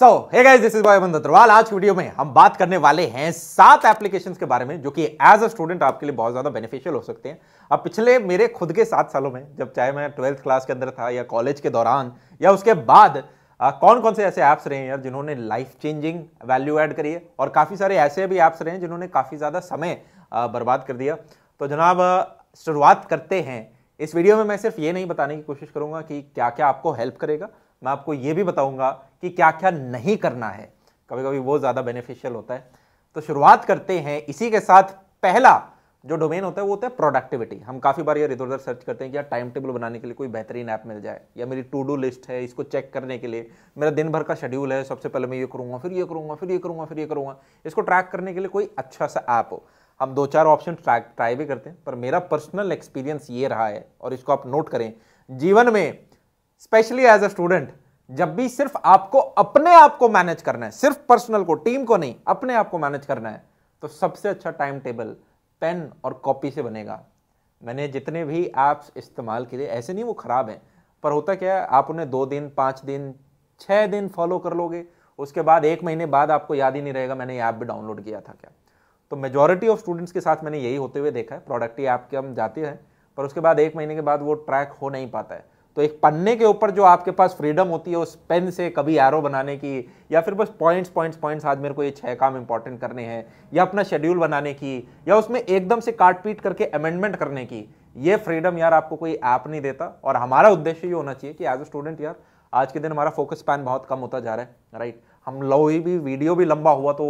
So hi guys this is boy Aman आज की video में हम बात करने वाले हैं सात एप्लीकेशंस के बारे में जो कि एज अ स्टूडेंट आपके लिए बहुत ज़्यादा बेनिफिशियल हो सकते हैं अब पिछले मेरे खुद के सात सालों में जब चाहे मैं ट्वेल्थ क्लास के अंदर था या कॉलेज के दौरान या उसके बाद आ, कौन कौन से ऐसे ऐप्स रहे हैं यार जिन्होंने लाइफ चेंजिंग वैल्यू ऐड करी है और काफ़ी सारे ऐसे भी ऐप्स रहे हैं जिन्होंने काफ़ी ज़्यादा समय बर्बाद कर दिया तो जनाब शुरुआत करते हैं इस वीडियो में मैं सिर्फ ये नहीं बताने की कोशिश करूँगा कि क्या क्या आपको हेल्प करेगा मैं आपको ये भी बताऊँगा कि क्या क्या नहीं करना है कभी कभी वो ज़्यादा बेनिफिशियल होता है तो शुरुआत करते हैं इसी के साथ पहला जो डोमेन होता है वो होता है प्रोडक्टिविटी हम काफ़ी बार यार इधर उधर सर्च करते हैं कि यार टाइम टेबल बनाने के लिए कोई बेहतरीन ऐप मिल जाए या मेरी टू डू लिस्ट है इसको चेक करने के लिए मेरा दिन भर का शेड्यूल है सबसे पहले मैं ये करूँगा फिर ये करूँगा फिर ये करूँगा फिर ये करूँगा इसको ट्रैक करने के लिए कोई अच्छा सा ऐप हो हम दो चार ऑप्शन ट्राई भी करते हैं पर मेरा पर्सनल एक्सपीरियंस ये रहा है और इसको आप नोट करें जीवन में स्पेशली एज अ स्टूडेंट जब भी सिर्फ आपको अपने आप को मैनेज करना है सिर्फ पर्सनल को टीम को नहीं अपने आप को मैनेज करना है तो सबसे अच्छा टाइम टेबल पेन और कॉपी से बनेगा मैंने जितने भी ऐप्स इस्तेमाल किए ऐसे नहीं वो ख़राब हैं पर होता क्या है आप उन्हें दो दिन पाँच दिन छः दिन फॉलो कर लोगे उसके बाद एक महीने बाद आपको याद ही नहीं रहेगा मैंने ये ऐप भी डाउनलोड किया था क्या तो मेजोरिटी ऑफ स्टूडेंट्स के साथ मैंने यही होते हुए देखा है प्रोडक्टिव ऐप के हम जाते हैं पर उसके बाद एक महीने के बाद वो ट्रैक हो नहीं पाता है तो एक पन्ने के ऊपर जो आपके पास फ्रीडम होती है उस पेन से कभी एरो बनाने की या फिर बस पॉइंट्स पॉइंट्स पॉइंट्स आज मेरे को ये छह काम इंपॉर्टेंट करने हैं या अपना शेड्यूल बनाने की या उसमें एकदम से काट पीट करके अमेंडमेंट करने की ये फ्रीडम यार आपको कोई ऐप नहीं देता और हमारा उद्देश्य ये होना चाहिए कि एज अ स्टूडेंट यार आज के दिन हमारा फोकस पैन बहुत कम होता जा रहा है राइट हम लो भी वीडियो भी लंबा हुआ तो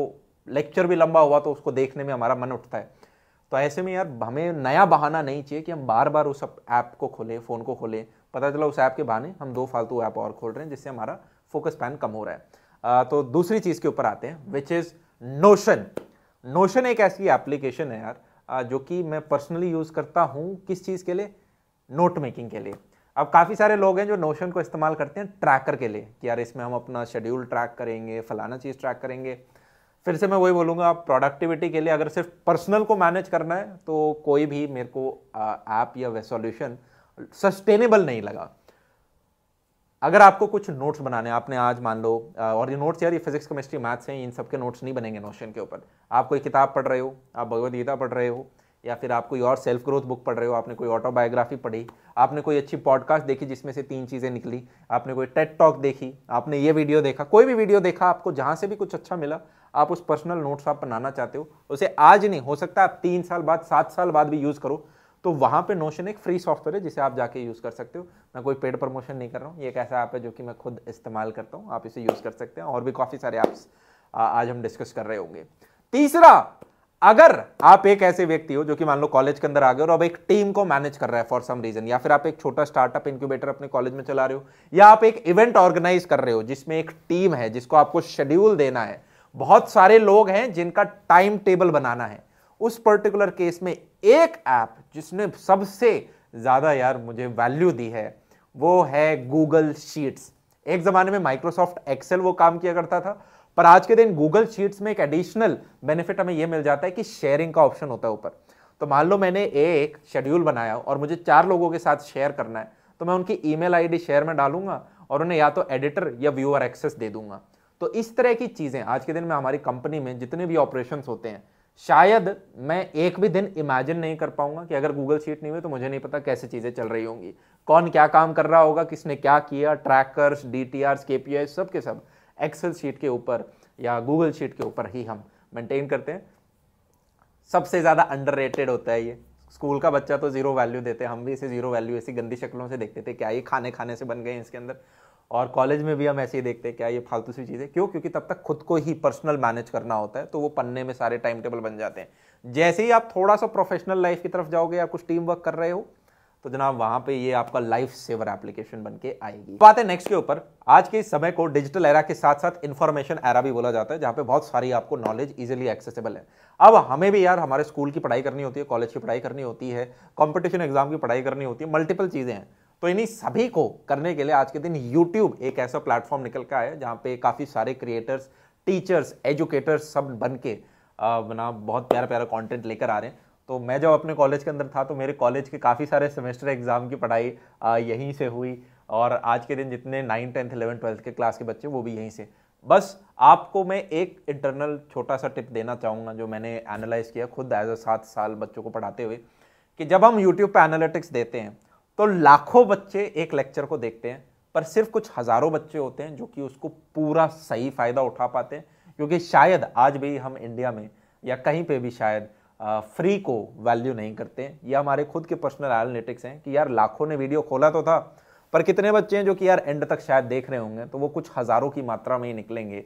लेक्चर भी लंबा हुआ तो उसको देखने में हमारा मन उठता है तो ऐसे में यार हमें नया बहाना नहीं चाहिए कि हम बार बार उस ऐप को खोलें फ़ोन को खोलें पता चला उस ऐप के बहाने हम दो फालतू ऐप और खोल रहे हैं जिससे हमारा फोकस पैन कम हो रहा है आ, तो दूसरी चीज़ के ऊपर आते हैं विच इज़ नोशन नोशन एक ऐसी एप्लीकेशन है यार जो कि मैं पर्सनली यूज़ करता हूँ किस चीज़ के लिए नोट मेकिंग के लिए अब काफ़ी सारे लोग हैं जो नोशन को इस्तेमाल करते हैं ट्रैकर के लिए कि यार इसमें हम अपना शेड्यूल ट्रैक करेंगे फलाना चीज़ ट्रैक करेंगे फिर से मैं वही बोलूंगा आप प्रोडक्टिविटी के लिए अगर सिर्फ पर्सनल को मैनेज करना है तो कोई भी मेरे को ऐप या वे सोल्यूशन सस्टेनेबल नहीं लगा अगर आपको कुछ नोट्स बनाने आपने आज मान लो और ये नोट्स यार ये फिजिक्स केमिस्ट्री मैथ्स हैं इन सबके नोट्स नहीं बनेंगे नोशन के ऊपर आप कोई किताब पढ़ रहे हो आप भगवद गीता पढ़ रहे हो या फिर आप कोई और सेल्फ ग्रोथ बुक पढ़ रहे हो आपने कोई ऑटोबायोग्राफी पढ़ी आपने कोई अच्छी पॉडकास्ट देखी जिसमें से तीन चीज़ें निकली आपने कोई टेट टॉक देखी आपने ये वीडियो देखा कोई भी वीडियो देखा आपको जहाँ से भी कुछ अच्छा मिला आप उस पर्सनल नोट्स आप बनाना चाहते हो उसे आज नहीं हो सकता आप तीन साल बाद सात साल बाद भी यूज़ करो तो वहाँ पे नोशन एक फ्री सॉफ्टवेयर है जिसे आप जाके यूज़ कर सकते हो मैं कोई पेड प्रमोशन नहीं कर रहा हूँ ये एक ऐसा ऐप है जो कि मैं खुद इस्तेमाल करता हूँ आप इसे यूज़ कर सकते हैं और भी काफ़ी सारे ऐप्स आज हम डिस्कस कर रहे होंगे तीसरा अगर आप एक ऐसे व्यक्ति हो जो कि मान लो कॉलेज के अंदर आ गए और अब एक टीम को मैनेज कर रहा है फॉर सम रीजन या फिर आप एक छोटा स्टार्टअप इंक्यूबेटर अपने कॉलेज में चला रहे हो या आप एक इवेंट ऑर्गेनाइज कर रहे हो जिसमें एक टीम है जिसको आपको शेड्यूल देना है बहुत सारे लोग हैं जिनका टाइम टेबल बनाना है उस पर्टिकुलर केस में एक ऐप जिसने सबसे ज़्यादा यार मुझे वैल्यू दी है वो है गूगल शीट्स एक ज़माने में माइक्रोसॉफ्ट एक्सेल वो काम किया करता था पर आज के दिन गूगल शीट्स में एक एडिशनल बेनिफिट हमें ये मिल जाता है कि शेयरिंग का ऑप्शन होता है ऊपर तो मान लो मैंने एक शेड्यूल बनाया और मुझे चार लोगों के साथ शेयर करना है तो मैं उनकी ईमेल आईडी शेयर में डालूंगा और उन्हें या तो एडिटर या व्यूअर एक्सेस दे दूंगा तो इस तरह की चीज़ें आज के दिन में हमारी कंपनी में जितने भी ऑपरेशंस होते हैं शायद मैं एक भी दिन इमेजिन नहीं कर पाऊंगा कि अगर गूगल शीट नहीं हुई तो मुझे नहीं पता कैसे चीज़ें चल रही होंगी कौन क्या काम कर रहा होगा किसने क्या किया ट्रैकर्स डी टी आर के पी आई सब के सब एक्सेल शीट के ऊपर या गूगल शीट के ऊपर ही हम मेंटेन करते हैं सबसे ज़्यादा अंडर होता है ये स्कूल का बच्चा तो जीरो वैल्यू देते हैं हम भी इसे जीरो वैल्यू ऐसी गंदी शक्लों से देखते थे क्या ये खाने खाने से बन गए इसके अंदर और कॉलेज में भी हम ऐसे ही देखते हैं क्या ये फालतू सी चीज़ें क्यों क्योंकि तब तक खुद को ही पर्सनल मैनेज करना होता है तो वो पन्ने में सारे टाइम टेबल बन जाते हैं जैसे ही आप थोड़ा सा प्रोफेशनल लाइफ की तरफ जाओगे या कुछ टीम वर्क कर रहे हो तो जनाब वहां पे ये आपका लाइफ सेवर एप्लीकेशन बन के आएगी बात है नेक्स्ट के ऊपर आज के इस समय को डिजिटल एरा के साथ साथ इन्फॉर्मेशन एरा भी बोला जाता है जहां पे बहुत सारी आपको नॉलेज इजीली एक्सेसिबल है अब हमें भी यार हमारे स्कूल की पढ़ाई करनी होती है कॉलेज की पढ़ाई करनी होती है कॉम्पिटिशन एग्जाम की पढ़ाई करनी होती है मल्टीपल चीज़ें हैं तो इन्हीं सभी को करने के लिए आज के दिन यूट्यूब एक ऐसा प्लेटफॉर्म निकल का आया जहाँ पे काफ़ी सारे क्रिएटर्स टीचर्स एजुकेटर्स सब बन के ना बहुत प्यारा प्यारा कंटेंट लेकर आ रहे हैं तो मैं जब अपने कॉलेज के अंदर था तो मेरे कॉलेज के काफ़ी सारे सेमेस्टर एग्ज़ाम की पढ़ाई यहीं से हुई और आज के दिन जितने नाइन टेंथ इलेवन ट्वेल्थ के क्लास के बच्चे वो भी यहीं से बस आपको मैं एक इंटरनल छोटा सा टिप देना चाहूँगा जो मैंने एनालाइज़ किया खुद एज अ सात साल बच्चों को पढ़ाते हुए कि जब हम यूट्यूब पर एनालिटिक्स देते हैं तो लाखों बच्चे एक लेक्चर को देखते हैं पर सिर्फ कुछ हज़ारों बच्चे होते हैं जो कि उसको पूरा सही फ़ायदा उठा पाते हैं क्योंकि शायद आज भी हम इंडिया में या कहीं पे भी शायद फ्री को वैल्यू नहीं करते हैं ये हमारे खुद के पर्सनल एनालिटिक्स हैं कि यार लाखों ने वीडियो खोला तो था पर कितने बच्चे हैं जो कि यार एंड तक शायद देख रहे होंगे तो वो कुछ हज़ारों की मात्रा में ही निकलेंगे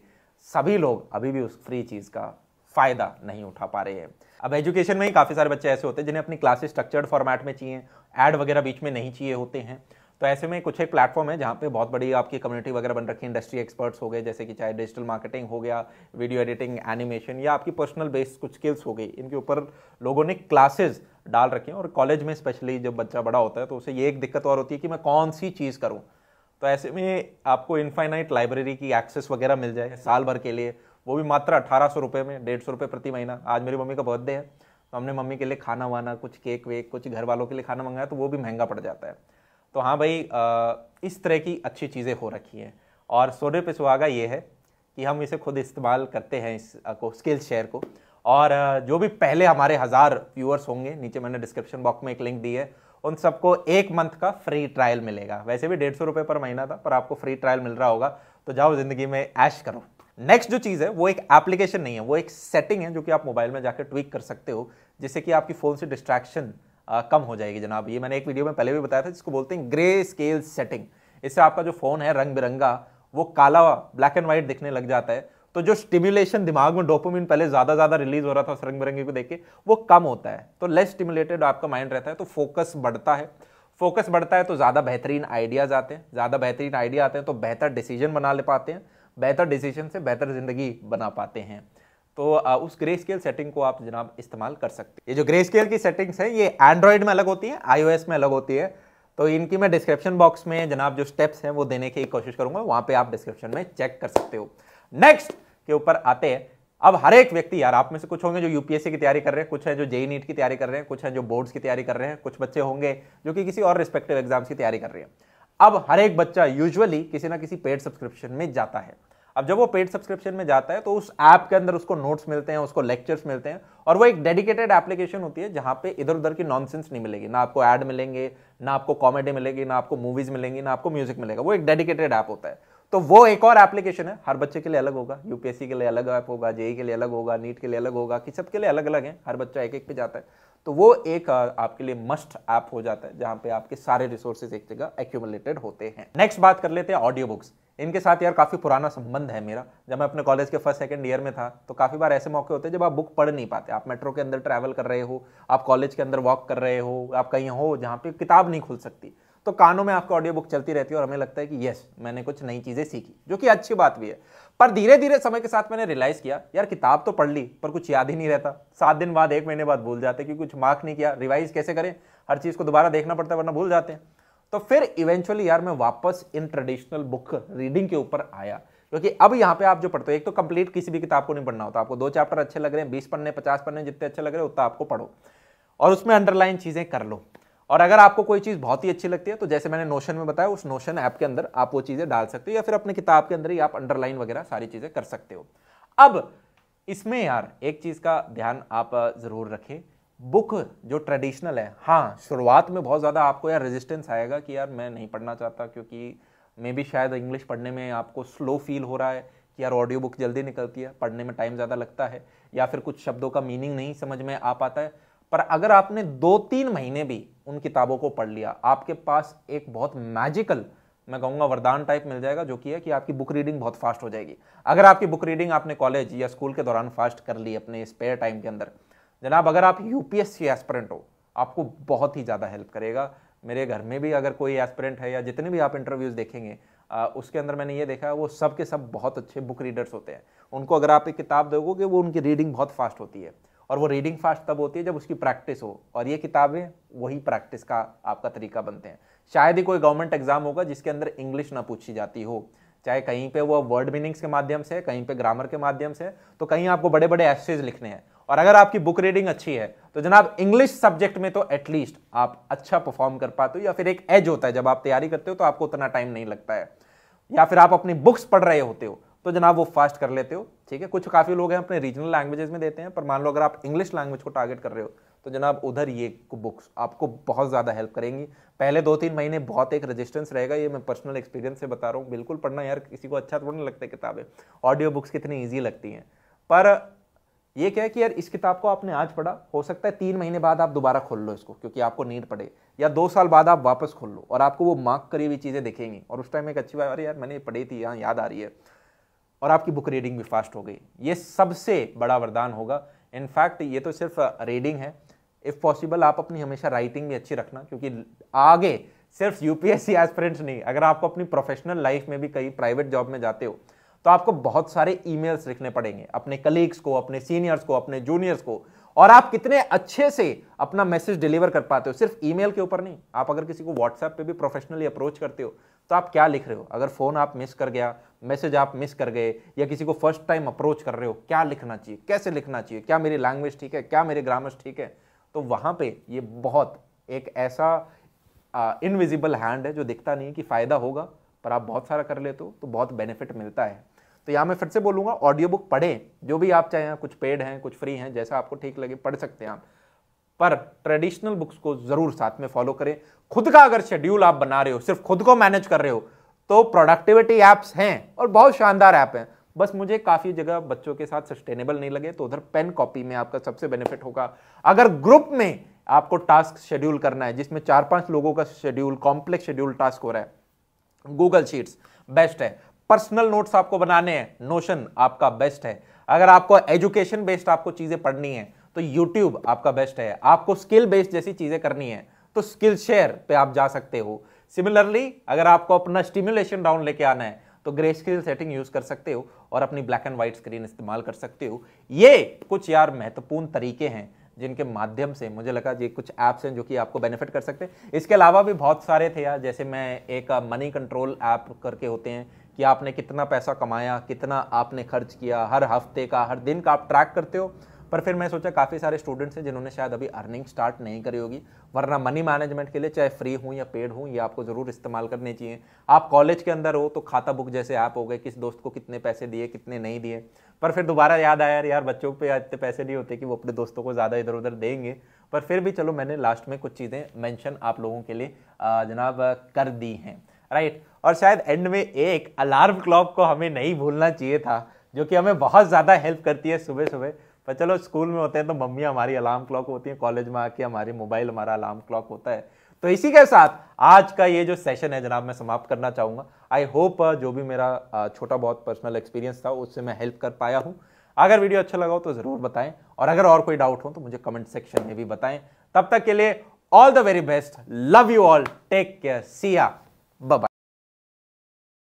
सभी लोग अभी भी उस फ्री चीज़ का फ़ायदा नहीं उठा पा रहे हैं अब एजुकेशन में ही काफ़ी सारे बच्चे ऐसे होते हैं जिन्हें अपनी क्लासेस स्ट्रक्चर्ड फॉर्मेट में चाहिए ऐड वगैरह बीच में नहीं चाहिए होते हैं तो ऐसे में कुछ एक प्लेटफॉर्म है जहाँ पे बहुत बड़ी आपकी कम्युनिटी वगैरह बन रखी है इंडस्ट्री एक्सपर्ट्स हो गए जैसे कि चाहे डिजिटल मार्केटिंग हो गया वीडियो एडिटिंग एनिमेशन या आपकी पर्सनल बेस्ड कुछ स्किल्स हो गई इनके ऊपर लोगों ने क्लासेज डाल रखे हैं और कॉलेज में स्पेशली जब बच्चा बड़ा होता है तो उसे ये एक दिक्कत और होती है कि मैं कौन सी चीज़ करूँ तो ऐसे में आपको इनफाइनाइट लाइब्रेरी की एक्सेस वगैरह मिल जाए साल भर के लिए वो भी मात्र अठारह सौ रुपये में डेढ़ सौ रुपये प्रति महीना आज मेरी मम्मी का बर्थडे है तो हमने मम्मी के लिए खाना वाना कुछ केक वेक कुछ घर वालों के लिए खाना मंगाया तो वो भी महंगा पड़ जाता है तो हाँ भाई इस तरह की अच्छी चीज़ें हो रखी हैं और सोने पे सुहागा ये है कि हम इसे खुद इस्तेमाल करते हैं इस को स्किल शेयर को और जो भी पहले हमारे हज़ार व्यूअर्स होंगे नीचे मैंने डिस्क्रिप्शन बॉक्स में एक लिंक दी है उन सबको एक मंथ का फ्री ट्रायल मिलेगा वैसे भी डेढ़ सौ रुपये पर महीना था पर आपको फ्री ट्रायल मिल रहा होगा तो जाओ ज़िंदगी में ऐश करो नेक्स्ट जो चीज़ है वो एक एप्लीकेशन नहीं है वो एक सेटिंग है जो कि आप मोबाइल में जाकर ट्विक कर सकते हो जिससे कि आपकी फ़ोन से डिस्ट्रैक्शन कम हो जाएगी जनाब ये मैंने एक वीडियो में पहले भी बताया था जिसको बोलते हैं ग्रे स्केल सेटिंग इससे आपका जो फ़ोन है रंग बिरंगा वो काला ब्लैक एंड वाइट दिखने लग जाता है तो जो स्टिमुलेशन दिमाग में डोपोमिन पहले ज़्यादा ज़्यादा रिलीज हो रहा था उस रंग बिरंगी को देख के वो कम होता है तो लेस स्टिमुलेटेड आपका माइंड रहता है तो फोकस बढ़ता है फोकस बढ़ता है तो ज़्यादा बेहतरीन आइडियाज़ आते हैं ज़्यादा बेहतरीन आइडिया आते हैं तो बेहतर डिसीजन बना ले पाते हैं बेहतर डिसीजन से बेहतर ज़िंदगी बना पाते हैं तो उस ग्रे स्केल सेटिंग को आप जनाब इस्तेमाल कर सकते हैं ये जो ग्रे स्केल की सेटिंग्स है ये एंड्रॉयड में अलग होती है आईओएस में अलग होती है तो इनकी मैं डिस्क्रिप्शन बॉक्स में जनाब जो स्टेप्स हैं वो देने की कोशिश करूंगा वहाँ पे आप डिस्क्रिप्शन में चेक कर सकते हो नेक्स्ट के ऊपर आते हैं अब हर एक व्यक्ति यार आप में से कुछ होंगे जो यूपीएससी की तैयारी कर रहे हैं कुछ हैं जो जेई नीट e e की तैयारी कर रहे हैं कुछ हैं जो बोर्ड्स की तैयारी कर रहे हैं कुछ बच्चे होंगे जो कि किसी और रिस्पेक्टिव एग्जाम्स की तैयारी कर रहे हैं अब हर एक बच्चा यूजुअली किसी ना किसी पेड सब्सक्रिप्शन में जाता है अब जब वो पेड सब्सक्रिप्शन में जाता है तो उस ऐप के अंदर उसको नोट्स मिलते हैं उसको लेक्चर्स मिलते हैं और वो एक डेडिकेटेड एप्लीकेशन होती है जहां पे इधर उधर की नॉनसेंस नहीं मिलेगी ना आपको ऐड मिलेंगे ना आपको कॉमेडी मिलेगी ना आपको मूवीज मिलेंगी ना आपको म्यूजिक मिलेगा वो एक डेडिकेटेड ऐप होता है तो वो एक और एप्लीकेशन है हर बच्चे के लिए अलग होगा यूपीएससी के लिए अलग ऐप होगा जेई e के लिए अलग होगा नीट e के लिए अलग होगा कि सबके लिए अलग अलग है हर बच्चा एक एक पे जाता है तो वो एक आपके लिए मस्ट ऐप हो जाता है जहाँ पे आपके सारे रिसोर्सेज एक जगह एक्यूमुलेटेड होते हैं नेक्स्ट बात कर लेते हैं ऑडियो बुक्स इनके साथ यार काफ़ी पुराना संबंध है मेरा जब मैं अपने कॉलेज के फर्स्ट सेकंड ईयर में था तो काफ़ी बार ऐसे मौके होते हैं जब आप बुक पढ़ नहीं पाते आप मेट्रो के अंदर ट्रैवल कर रहे हो आप कॉलेज के अंदर वॉक कर रहे हो आप कहीं हो जहाँ पे किताब नहीं खुल सकती तो कानों में आपका ऑडियो बुक चलती रहती है और हमें लगता है कि यस मैंने कुछ नई चीज़ें सीखी जो कि अच्छी बात भी है पर धीरे धीरे समय के साथ मैंने रियलाइज़ किया यार किताब तो पढ़ ली पर कुछ याद ही नहीं रहता सात दिन बाद एक महीने बाद भूल जाते क्योंकि कुछ मार्क नहीं किया रिवाइज कैसे करें हर चीज़ को दोबारा देखना पड़ता है वरना भूल जाते हैं तो फिर इवेंचुअली यार मैं वापस इन ट्रेडिशनल बुक रीडिंग के ऊपर आया क्योंकि अब यहाँ पे आप जो पढ़ते हो एक तो कंप्लीट किसी भी किताब को नहीं पढ़ना होता आपको दो चैप्टर अच्छे लग रहे हैं बीस पन्ने पचास पन्ने जितने अच्छे लग रहे हैं उतना आपको पढ़ो और उसमें अंडरलाइन चीज़ें कर लो और अगर आपको कोई चीज़ बहुत ही अच्छी लगती है तो जैसे मैंने नोशन में बताया उस नोशन ऐप के अंदर आप वो चीज़ें डाल सकते हो या फिर अपने किताब के अंदर ही आप अंडरलाइन वगैरह सारी चीज़ें कर सकते हो अब इसमें यार एक चीज़ का ध्यान आप ज़रूर रखें बुक जो ट्रेडिशनल है हाँ शुरुआत में बहुत ज़्यादा आपको यार रेजिस्टेंस आएगा कि यार मैं नहीं पढ़ना चाहता क्योंकि मे भी शायद इंग्लिश पढ़ने में आपको स्लो फील हो रहा है कि यार ऑडियो बुक जल्दी निकलती है पढ़ने में टाइम ज़्यादा लगता है या फिर कुछ शब्दों का मीनिंग नहीं समझ में आ पाता है पर अगर आपने दो तीन महीने भी उन किताबों को पढ़ लिया आपके पास एक बहुत मैजिकल मैं कहूँगा वरदान टाइप मिल जाएगा जो कि है कि आपकी बुक रीडिंग बहुत फास्ट हो जाएगी अगर आपकी बुक रीडिंग आपने कॉलेज या स्कूल के दौरान फास्ट कर ली अपने स्पेयर टाइम के अंदर जनाब अगर आप यूपीएससी एस्परेंट हो आपको बहुत ही ज़्यादा हेल्प करेगा मेरे घर में भी अगर कोई एस्परेंट है या जितने भी आप इंटरव्यूज़ देखेंगे आ, उसके अंदर मैंने ये देखा है वो सब के सब बहुत अच्छे बुक रीडर्स होते हैं उनको अगर आप एक किताब दोगे वो उनकी रीडिंग बहुत फास्ट होती है और वो रीडिंग फास्ट तब होती है जब उसकी प्रैक्टिस हो और ये किताबें वही प्रैक्टिस का आपका तरीका बनते हैं शायद ही कोई गवर्नमेंट एग्जाम होगा जिसके अंदर इंग्लिश ना पूछी जाती हो चाहे कहीं पे वो वर्ड मीनिंग्स के माध्यम से कहीं पे ग्रामर के माध्यम से तो कहीं आपको बड़े बड़े एसेज लिखने हैं और अगर आपकी बुक रीडिंग अच्छी है तो जनाब इंग्लिश सब्जेक्ट में तो एटलीस्ट आप अच्छा परफॉर्म कर पाते हो या फिर एक एज होता है जब आप तैयारी करते हो तो आपको उतना टाइम नहीं लगता है या फिर आप अपनी बुक्स पढ़ रहे होते हो तो जनाब वो फास्ट कर लेते हो ठीक है कुछ काफ़ी लोग हैं अपने रीजनल लैंग्वेजेस में देते हैं पर मान लो अगर आप इंग्लिश लैंग्वेज को टारगेट कर रहे हो तो जनाब उधर ये बुक्स आपको बहुत ज़्यादा हेल्प करेंगी पहले दो तीन महीने बहुत एक रेजिस्टेंस रहेगा ये मैं पर्सनल एक्सपीरियंस से बता रहा हूँ बिल्कुल पढ़ना यार किसी को अच्छा थोड़ा लगता है किताबें ऑडियो बुक्स कितनी ईजी लगती हैं पर ये क्या है कि यार इस किताब को आपने आज पढ़ा हो सकता है तीन महीने बाद आप दोबारा खोल लो इसको क्योंकि आपको नीट पड़े या दो साल बाद आप वापस खोल लो और आपको वो मार्क करी हुई चीज़ें दिखेंगी और उस टाइम एक अच्छी बात अरे यार मैंने पढ़ी थी यहाँ याद आ रही है और आपकी बुक रीडिंग भी फास्ट हो गई ये सबसे बड़ा वरदान होगा इनफैक्ट ये तो सिर्फ रीडिंग uh, है इफ़ पॉसिबल आप अपनी हमेशा राइटिंग भी अच्छी रखना क्योंकि आगे सिर्फ यूपीएससी एस्पिरेंट्स नहीं अगर आपको अपनी प्रोफेशनल लाइफ में भी कहीं प्राइवेट जॉब में जाते हो तो आपको बहुत सारे ईमेल्स लिखने पड़ेंगे अपने कलीग्स को अपने सीनियर्स को अपने जूनियर्स को और आप कितने अच्छे से अपना मैसेज डिलीवर कर पाते हो सिर्फ ईमेल के ऊपर नहीं आप अगर किसी को व्हाट्सएप पे भी प्रोफेशनली अप्रोच करते हो तो आप क्या लिख रहे हो अगर फोन आप मिस कर गया मैसेज आप मिस कर गए या किसी को फर्स्ट टाइम अप्रोच कर रहे हो क्या लिखना चाहिए कैसे लिखना चाहिए क्या मेरी लैंग्वेज ठीक है क्या मेरे ग्रामर्स ठीक है तो वहाँ पे ये बहुत एक ऐसा इनविजिबल हैंड है जो दिखता नहीं कि फ़ायदा होगा पर आप बहुत सारा कर लेते हो तो बहुत बेनिफिट मिलता है तो यहाँ मैं फिर से बोलूँगा ऑडियो बुक पढ़े जो भी आप चाहें कुछ पेड हैं कुछ फ्री हैं जैसा आपको ठीक लगे पढ़ सकते हैं आप पर ट्रेडिशनल बुक्स को ज़रूर साथ में फॉलो करें खुद का अगर शेड्यूल आप बना रहे हो सिर्फ खुद को मैनेज कर रहे हो तो प्रोडक्टिविटी ऐप्स हैं और बहुत शानदार ऐप हैं बस मुझे काफ़ी जगह बच्चों के साथ सस्टेनेबल नहीं लगे तो उधर पेन कॉपी में आपका सबसे बेनिफिट होगा अगर ग्रुप में आपको टास्क शेड्यूल करना है जिसमें चार पांच लोगों का शेड्यूल कॉम्प्लेक्स शेड्यूल टास्क हो रहा है गूगल शीट्स बेस्ट है पर्सनल नोट्स आपको बनाने हैं नोशन आपका बेस्ट है अगर आपको एजुकेशन बेस्ड आपको चीज़ें पढ़नी है तो यूट्यूब आपका बेस्ट है आपको स्किल बेस्ड जैसी चीज़ें करनी है तो स्किल शेयर पे आप जा सकते हो सिमिलरली अगर आपको अपना स्टिम्युलेशन डाउन लेके आना है तो ग्रे स्क्रीन सेटिंग यूज कर सकते हो और अपनी ब्लैक एंड व्हाइट स्क्रीन इस्तेमाल कर सकते हो ये कुछ यार महत्वपूर्ण तरीके हैं जिनके माध्यम से मुझे लगा ये कुछ ऐप्स हैं जो कि आपको बेनिफिट कर सकते हैं इसके अलावा भी बहुत सारे थे यार जैसे मैं एक मनी कंट्रोल ऐप करके होते हैं कि आपने कितना पैसा कमाया कितना आपने खर्च किया हर हफ्ते का हर दिन का आप ट्रैक करते हो पर फिर मैं सोचा काफ़ी सारे स्टूडेंट्स हैं जिन्होंने शायद अभी अर्निंग स्टार्ट नहीं करी होगी वरना मनी मैनेजमेंट के लिए चाहे फ्री हूँ या पेड हूँ ये आपको ज़रूर इस्तेमाल करने चाहिए आप कॉलेज के अंदर हो तो खाता बुक जैसे ऐप हो गए किस दोस्त को कितने पैसे दिए कितने नहीं दिए पर फिर दोबारा याद आया यार बच्चों पर इतने पैसे नहीं होते कि वो अपने दोस्तों को ज़्यादा इधर उधर देंगे पर फिर भी चलो मैंने लास्ट में कुछ चीज़ें मैंशन आप लोगों के लिए जनाब कर दी हैं राइट और शायद एंड में एक अलार्म क्लॉक को हमें नहीं भूलना चाहिए था जो कि हमें बहुत ज़्यादा हेल्प करती है सुबह सुबह पर चलो स्कूल में होते हैं तो मम्मी हमारी अलार्म क्लॉक होती है कॉलेज में आके हमारे मोबाइल हमारा अलार्म क्लॉक होता है तो इसी के साथ आज का ये जो सेशन है जनाब मैं समाप्त करना चाहूँगा आई होप uh, जो भी मेरा uh, छोटा बहुत पर्सनल एक्सपीरियंस था उससे मैं हेल्प कर पाया हूँ अगर वीडियो अच्छा लगा हो तो ज़रूर बताएं और अगर और कोई डाउट हो तो मुझे कमेंट सेक्शन में भी बताएं तब तक के लिए all the very best love you all take care Siya Bye-bye.